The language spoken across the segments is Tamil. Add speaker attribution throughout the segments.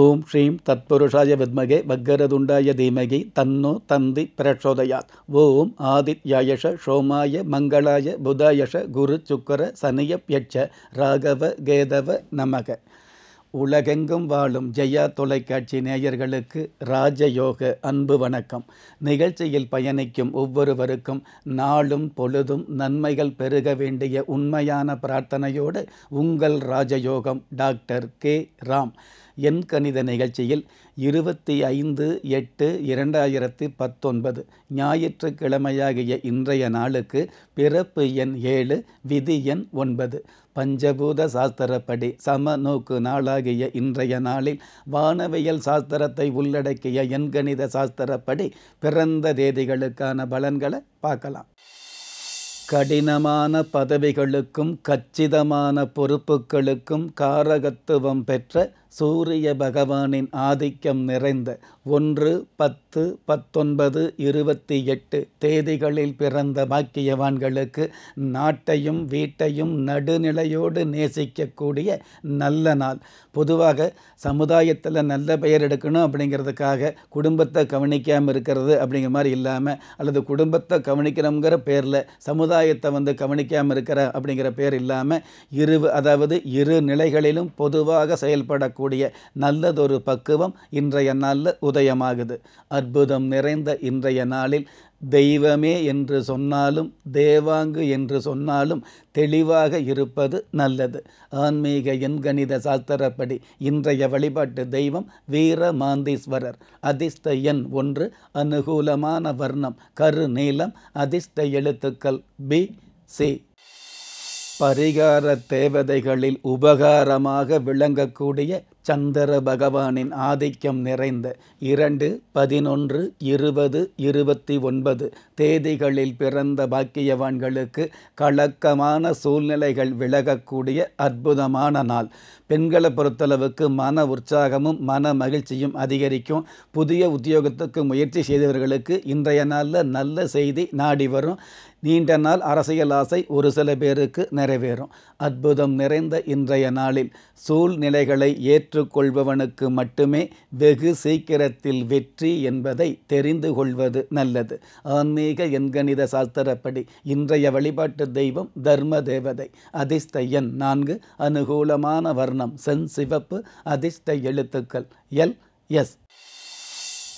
Speaker 1: ஓம் ஸ்ரீம் தத்புருஷாய வித்மகே வக்கரதுண்டாய தீமகி தன்னோ தந்தி பிரச்சோதயாத் ஓம் ஆதித்யாயஷ சோமாய மங்களாய புதாயஷ குரு சுக்கர சனியப்யட்ச ராகவ கேதவ நமக உலகெங்கும் வாழும் ஜெயா தொலைக்காட்சி நேயர்களுக்கு ராஜயோக அன்பு வணக்கம் நிகழ்ச்சியில் பயணிக்கும் ஒவ்வொருவருக்கும் நாளும் பொழுதும் நன்மைகள் பெருக வேண்டிய உண்மையான பிரார்த்தனையோடு உங்கள் ராஜயோகம் டாக்டர் கே ராம் என் கணித நிகழ்ச்சியில் இருபத்தி ஐந்து எட்டு இரண்டாயிரத்தி பத்தொன்பது ஞாயிற்றுக்கிழமையாகிய இன்றைய நாளுக்கு பிறப்பு எண் ஏழு விதி எண் ஒன்பது பஞ்சபூத சாஸ்திரப்படி சம நோக்கு நாளாகிய இன்றைய நாளில் வானவியல் சாஸ்திரத்தை உள்ளடக்கிய எண்கணித சாஸ்திரப்படி பிறந்த தேதிகளுக்கான பலன்களை பார்க்கலாம் கடினமான பதவிகளுக்கும் கச்சிதமான பொறுப்புகளுக்கும் காரகத்துவம் பெற்ற சூரிய பகவானின் ஆதிக்கம் நிறைந்த ஒன்று பத்து பத்தொன்பது இருபத்தி எட்டு தேதிகளில் பிறந்த பாக்கியவான்களுக்கு நாட்டையும் வீட்டையும் நடுநிலையோடு நேசிக்கக்கூடிய நல்ல நாள் பொதுவாக சமுதாயத்தில் நல்ல பெயர் எடுக்கணும் அப்படிங்கிறதுக்காக குடும்பத்தை கவனிக்காமல் இருக்கிறது அப்படிங்கிற மாதிரி இல்லாமல் அல்லது குடும்பத்தை கவனிக்கணுங்கிற பேரில் சமுதாய சமுதாயத்தை வந்து கவனிக்காமல் இருக்கிற அப்படிங்கிற பேர் இல்லாமல் இரு அதாவது இரு நிலைகளிலும் பொதுவாக செயல்படக்கூடிய நல்லதொரு பக்குவம் இன்றைய நாளில் உதயமாகுது அற்புதம் நிறைந்த இன்றைய நாளில் தெய்வமே என்று சொன்னாலும் தேவாங்கு என்று சொன்னாலும் தெளிவாக இருப்பது நல்லது ஆன்மீக எண்கணித சாஸ்திரப்படி இன்றைய வழிபாட்டு தெய்வம் வீர மாந்தீஸ்வரர் அதிர்ஷ்ட எண் ஒன்று அனுகூலமான வர்ணம் கரு நீளம் அதிர்ஷ்ட எழுத்துக்கள் பி சி பரிகார தேவதைகளில் உபகாரமாக விளங்கக்கூடிய சந்திர பகவானின் ஆதிக்கம் நிறைந்த இரண்டு பதினொன்று இருபது இருபத்தி ஒன்பது தேதிகளில் பிறந்த பாக்கியவான்களுக்கு கலக்கமான சூழ்நிலைகள் விலகக்கூடிய அற்புதமான நாள் பெண்களை பொறுத்தளவுக்கு மன உற்சாகமும் மன மகிழ்ச்சியும் அதிகரிக்கும் புதிய உத்தியோகத்துக்கு முயற்சி செய்தவர்களுக்கு இன்றைய நாளில் நல்ல செய்தி நாடி வரும் நீண்ட நாள் அரசியல் ஆசை ஒரு சில பேருக்கு நிறைவேறும் அற்புதம் நிறைந்த இன்றைய நாளில் சூழ்நிலைகளை ஏற்றுக்கொள்பவனுக்கு மட்டுமே வெகு சீக்கிரத்தில் வெற்றி என்பதை தெரிந்து கொள்வது நல்லது ஆன்மீக எண்கணித சாஸ்திரப்படி இன்றைய வழிபாட்டு தெய்வம் தர்ம தேவதை அதிர்ஷ்ட எண் நான்கு அனுகூலமான வர்ணம் செஞ்சிவப்பு அதிர்ஷ்ட எழுத்துக்கள் எல் எஸ்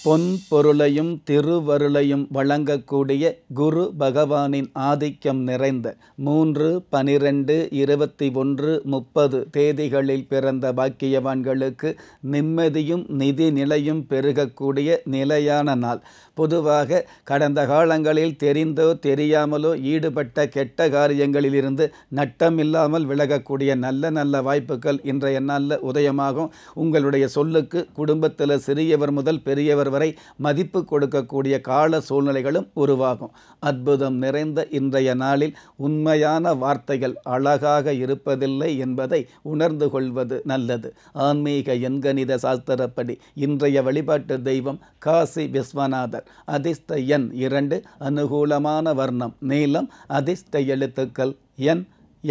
Speaker 1: பொன் பொருளையும் திருவருளையும் வழங்கக்கூடிய குரு பகவானின் ஆதிக்கம் நிறைந்த மூன்று பனிரெண்டு இருபத்தி ஒன்று முப்பது தேதிகளில் பிறந்த பாக்கியவான்களுக்கு நிம்மதியும் நிதி நிலையும் பெருகக்கூடிய நிலையான நாள் பொதுவாக கடந்த காலங்களில் தெரிந்தோ தெரியாமலோ ஈடுபட்ட கெட்ட காரியங்களிலிருந்து நட்டமில்லாமல் விலகக்கூடிய நல்ல நல்ல வாய்ப்புகள் இன்றைய நாளில் உதயமாகும் உங்களுடைய சொல்லுக்கு குடும்பத்தில் சிறியவர் முதல் பெரியவர் வரை மதிப்பு கொடுக்கக்கூடிய கால சூழ்நிலைகளும் உருவாகும் அற்புதம் நிறைந்த இன்றைய நாளில் உண்மையான வார்த்தைகள் அழகாக இருப்பதில்லை என்பதை உணர்ந்து கொள்வது நல்லது ஆன்மீக எண்கணித சாஸ்திரப்படி இன்றைய வழிபாட்டு தெய்வம் காசி விஸ்வநாதர் அதிர்ஷ்ட எண் இரண்டு அனுகூலமான வர்ணம் நீளம் அதிர்ஷ்ட எழுத்துக்கள் என்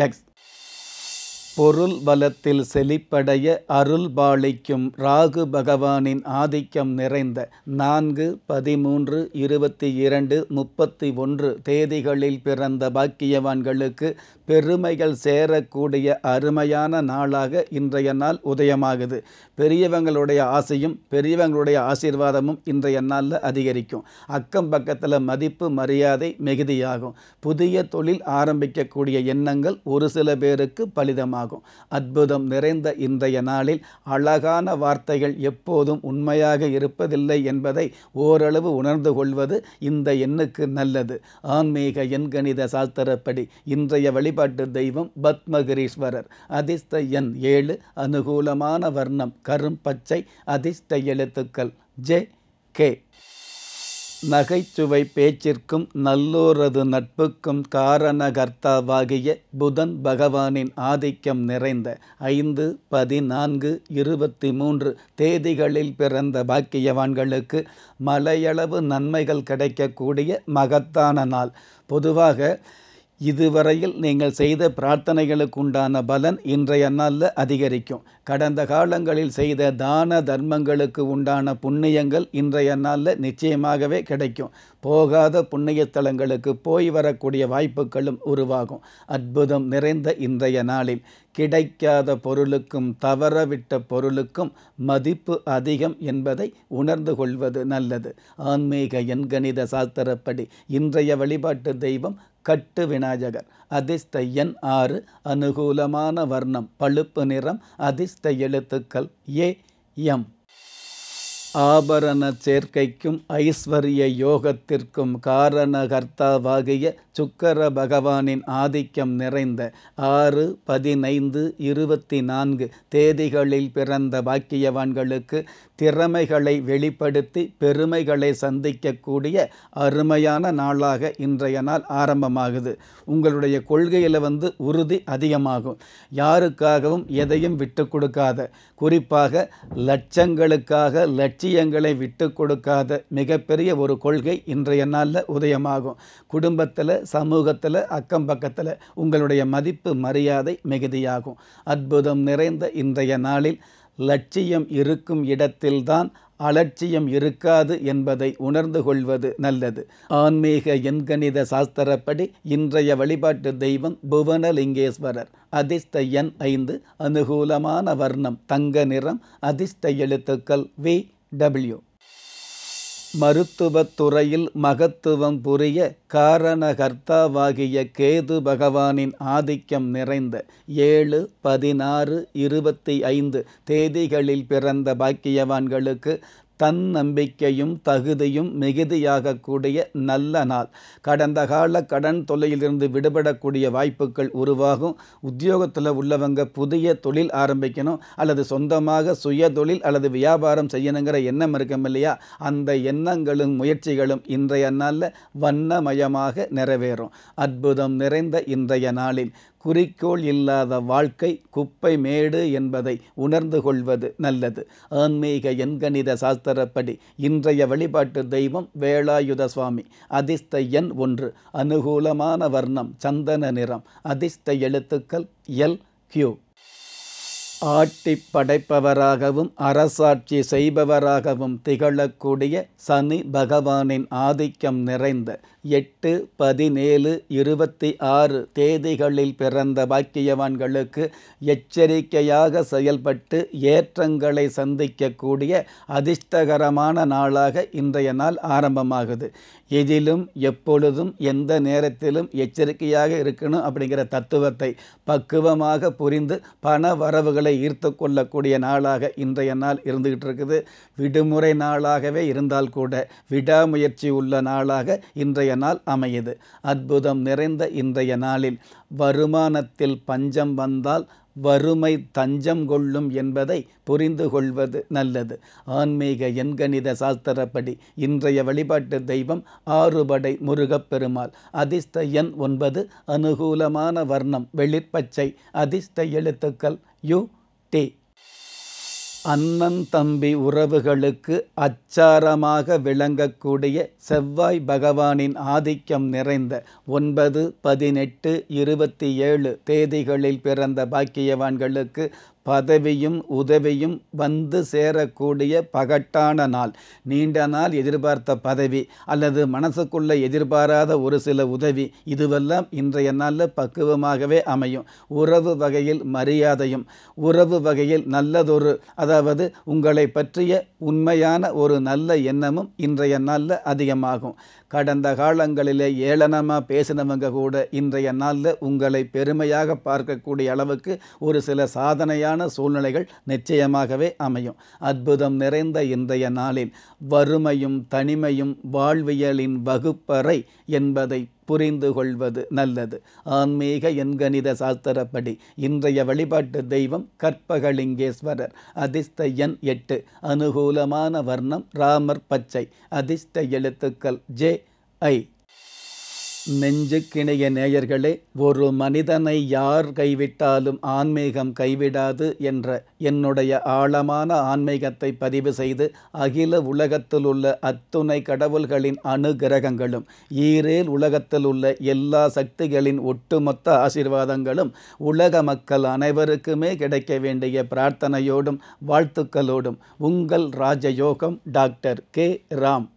Speaker 1: எக்ஸ் பொருள் வலத்தில் செழிப்படைய அருள் பாளிக்கும் ராகு பகவானின் ஆதிக்கம் நிறைந்த நான்கு பதிமூன்று இருபத்தி இரண்டு முப்பத்தி ஒன்று தேதிகளில் பிறந்த பாக்கியவான்களுக்கு பெருமைகள் சேரக்கூடிய அருமையான நாளாக இன்றைய நாள் உதயமாகுது பெரியவங்களுடைய ஆசையும் பெரியவங்களுடைய ஆசீர்வாதமும் இன்றைய நாளில் அதிகரிக்கும் அக்கம் பக்கத்தில் மதிப்பு மரியாதை மிகுதியாகும் புதிய தொழில் ஆரம்பிக்கக்கூடிய எண்ணங்கள் ஒரு சில பேருக்கு பலிதமாகும் ஆகும் அற்புதம் நிறைந்த இன்றைய நாளில் அழகான வார்த்தைகள் எப்போதும் உண்மையாக இருப்பதில்லை என்பதை ஓரளவு உணர்ந்து கொள்வது இந்த எண்ணுக்கு நல்லது ஆன்மீக எண்கணித சாஸ்திரப்படி இன்றைய வழிபாட்டு தெய்வம் பத்மகிரீஸ்வரர் அதிர்ஷ்ட எண் ஏழு அனுகூலமான வர்ணம் கரும் பச்சை அதிர்ஷ்ட எழுத்துக்கள் ஜே கே நகைச்சுவை பேச்சிற்கும் நல்லோரது நட்புக்கும் காரணகர்த்தாவாகிய புதன் பகவானின் ஆதிக்கம் நிறைந்த ஐந்து பதினான்கு இருபத்தி மூன்று தேதிகளில் பிறந்த பாக்கியவான்களுக்கு மலையளவு நன்மைகள் கிடைக்கக்கூடிய மகத்தான நாள் பொதுவாக இதுவரையில் நீங்கள் செய்த பிரார்த்தனைகளுக்குண்டான பலன் இன்றைய நாளில் அதிகரிக்கும் கடந்த காலங்களில் செய்த தான தர்மங்களுக்கு உண்டான புண்ணியங்கள் இன்றைய நாளில் நிச்சயமாகவே கிடைக்கும் போகாத புண்ணிய போய் வரக்கூடிய வாய்ப்புகளும் உருவாகும் அற்புதம் நிறைந்த இன்றைய நாளில் கிடைக்காத பொருளுக்கும் தவறவிட்ட பொருளுக்கும் மதிப்பு அதிகம் என்பதை உணர்ந்து கொள்வது நல்லது ஆன்மீக எண்கணித சாஸ்திரப்படி இன்றைய வழிபாட்டு தெய்வம் கட்டு விநாயகர் அதிர்ஷ்ட ஆறு அனுகூலமான வர்ணம் பழுப்பு நிறம் அதிர்ஷ்ட எழுத்துக்கள் ஏ எம் ஆபரண சேர்க்கைக்கும் ஐஸ்வர்ய யோகத்திற்கும் காரணகர்த்தாவாகிய சுக்கர பகவானின் ஆதிக்கம் நிறைந்த ஆறு பதினைந்து இருபத்தி நான்கு தேதிகளில் பிறந்த பாக்கியவான்களுக்கு திறமைகளை வெளிப்படுத்தி பெருமைகளை சந்திக்கக்கூடிய அருமையான நாளாக இன்றைய நாள் ஆரம்பமாகுது உங்களுடைய கொள்கையில் வந்து உறுதி அதிகமாகும் யாருக்காகவும் எதையும் விட்டு கொடுக்காத குறிப்பாக லட்சங்களுக்காக லட்சியங்களை விட்டு கொடுக்காத மிகப்பெரிய ஒரு கொள்கை இன்றைய நாளில் உதயமாகும் குடும்பத்தில் சமூகத்தில் அக்கம் பக்கத்தில் உங்களுடைய மதிப்பு மரியாதை மிகுதியாகும் அற்புதம் நிறைந்த இன்றைய நாளில் லட்சியம் இருக்கும் இடத்தில்தான் அலட்சியம் இருக்காது என்பதை உணர்ந்து கொள்வது நல்லது ஆன்மீக எண்கணித சாஸ்திரப்படி இன்றைய வழிபாட்டு தெய்வம் புவனலிங்கேஸ்வரர் அதிர்ஷ்ட எண் ஐந்து அனுகூலமான வர்ணம் தங்க நிறம் அதிர்ஷ்ட எழுத்துக்கள் வி டபிள்யூ மருத்துவத்துறையில் மகத்துவம் புரிய காரணகர்த்தாவாகிய கேது பகவானின் ஆதிக்கம் நிறைந்த ஏழு பதினாறு இருபத்தி ஐந்து தேதிகளில் பிறந்த பாக்கியவான்களுக்கு தன் நம்பிக்கையும் தகுதியும் மிகுதியாகக்கூடிய நல்ல நாள் கடந்த கால கடன் தொல்லையிலிருந்து விடுபடக்கூடிய வாய்ப்புகள் உருவாகும் உத்தியோகத்தில் உள்ளவங்க புதிய தொழில் ஆரம்பிக்கணும் அல்லது சொந்தமாக சுய தொழில் அல்லது வியாபாரம் செய்யணுங்கிற எண்ணம் இருக்கும் இல்லையா அந்த எண்ணங்களும் முயற்சிகளும் இன்றைய நாளில் வண்ணமயமாக நிறைவேறும் அற்புதம் நிறைந்த இன்றைய நாளில் குறிக்கோள் இல்லாத வாழ்க்கை குப்பை மேடு என்பதை உணர்ந்து கொள்வது நல்லது ஆன்மீக எண்கணித சாஸ்திரப்படி இன்றைய வழிபாட்டு தெய்வம் வேளாயுத சுவாமி அதிர்ஷ்ட எண் ஒன்று அனுகூலமான வர்ணம் சந்தன நிறம் அதிர்ஷ்ட எழுத்துக்கள் எல் கியூ ஆட்டி படைப்பவராகவும் அரசாட்சி செய்பவராகவும் திகழக்கூடிய சனி பகவானின் ஆதிக்கம் நிறைந்த எட்டு பதினேழு இருபத்தி ஆறு தேதிகளில் பிறந்த பாக்கியவான்களுக்கு எச்சரிக்கையாக செயல்பட்டு ஏற்றங்களை சந்திக்கக்கூடிய அதிர்ஷ்டகரமான நாளாக இன்றைய நாள் ஆரம்பமாகுது எதிலும் எப்பொழுதும் எந்த நேரத்திலும் எச்சரிக்கையாக இருக்கணும் அப்படிங்கிற தத்துவத்தை பக்குவமாக புரிந்து பண வரவுகளை ஈர்த்து கொள்ளக்கூடிய நாளாக இன்றைய நாள் இருந்துகிட்டு இருக்குது விடுமுறை நாளாகவே இருந்தால் கூட விடாமுயற்சி உள்ள நாளாக இன்றைய நாள் அமையுது அற்புதம் நிறைந்த இன்றைய நாளில் வருமானத்தில் பஞ்சம் வந்தால் வறுமை தஞ்சம் கொள்ளும் என்பதை புரிந்து கொள்வது நல்லது ஆன்மீக எண்கணித சாஸ்திரப்படி இன்றைய வழிபாட்டு தெய்வம் ஆறுபடை முருகப்பெருமாள் அதிர்ஷ்ட எண் ஒன்பது அனுகூலமான வர்ணம் வெளிப்பச்சை அதிர்ஷ்ட எழுத்துக்கள் யு டி அண்ணன் தம்பி உறவுகளுக்கு அச்சாரமாக விளங்கக்கூடிய செவ்வாய் பகவானின் ஆதிக்கம் நிறைந்த ஒன்பது பதினெட்டு இருபத்தி ஏழு தேதிகளில் பிறந்த பாக்கியவான்களுக்கு பதவியும் உதவியும் வந்து சேரக்கூடிய பகட்டான நாள் நீண்ட நாள் எதிர்பார்த்த பதவி அல்லது மனசுக்குள்ளே எதிர்பாராத ஒரு சில உதவி இதுவெல்லாம் இன்றைய நாளில் பக்குவமாகவே அமையும் உறவு வகையில் மரியாதையும் உறவு வகையில் நல்லதொரு அதாவது உங்களை பற்றிய உண்மையான ஒரு நல்ல எண்ணமும் இன்றைய நாளில் அதிகமாகும் கடந்த காலங்களில் ஏளனமாக பேசினவங்க கூட இன்றைய நாளில் உங்களை பெருமையாக பார்க்கக்கூடிய அளவுக்கு ஒரு சில சாதனையான மாதிரியான சூழ்நிலைகள் நிச்சயமாகவே அமையும் அற்புதம் நிறைந்த இன்றைய நாளில் வறுமையும் தனிமையும் வாழ்வியலின் வகுப்பறை என்பதை புரிந்து கொள்வது நல்லது ஆன்மீக எண்கணித சாஸ்திரப்படி இன்றைய வழிபாட்டு தெய்வம் கற்பகலிங்கேஸ்வரர் அதிர்ஷ்ட எண் எட்டு அனுகூலமான வர்ணம் ராமர் பச்சை அதிர்ஷ்ட எழுத்துக்கள் ஜே ஐ நெஞ்சுக்கிணைய நேயர்களே ஒரு மனிதனை யார் கைவிட்டாலும் ஆன்மீகம் கைவிடாது என்ற என்னுடைய ஆழமான ஆன்மீகத்தை பதிவு செய்து அகில உலகத்தில் உள்ள அத்துணை கடவுள்களின் அணுகிரகங்களும் ஈரேல் உலகத்தில் உள்ள எல்லா சக்திகளின் ஒட்டுமொத்த ஆசிர்வாதங்களும் உலக மக்கள் அனைவருக்குமே கிடைக்க வேண்டிய பிரார்த்தனையோடும் வாழ்த்துக்களோடும் உங்கள் ராஜயோகம் டாக்டர் கே ராம்